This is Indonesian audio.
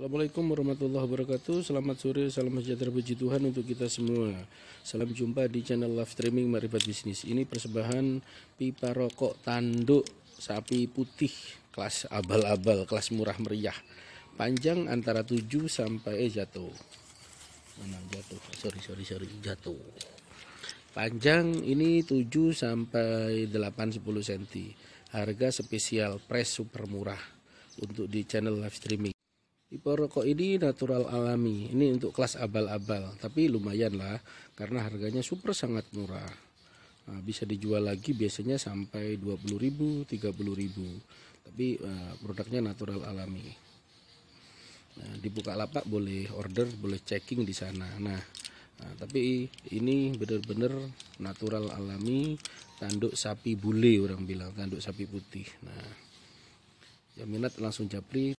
Assalamualaikum warahmatullahi wabarakatuh Selamat sore, salam sejahtera puji Tuhan untuk kita semua Salam jumpa di channel live streaming Marifat Bisnis Ini persembahan pipa rokok tanduk sapi putih Kelas abal-abal, kelas murah meriah Panjang antara 7 sampai eh, jatuh Mana jatuh, sorry sorry sorry jatuh Panjang ini 7 sampai 8-10 cm Harga spesial, press super murah untuk di channel live streaming Tipe rokok ini natural alami. Ini untuk kelas abal-abal, tapi lumayan lah karena harganya super sangat murah. Nah, bisa dijual lagi biasanya sampai 20.000, 30.000. Tapi uh, produknya natural alami. Nah, dibuka lapak boleh order, boleh checking di sana. Nah, nah tapi ini benar-benar natural alami tanduk sapi bule orang bilang, tanduk sapi putih. Nah, ya minat langsung japri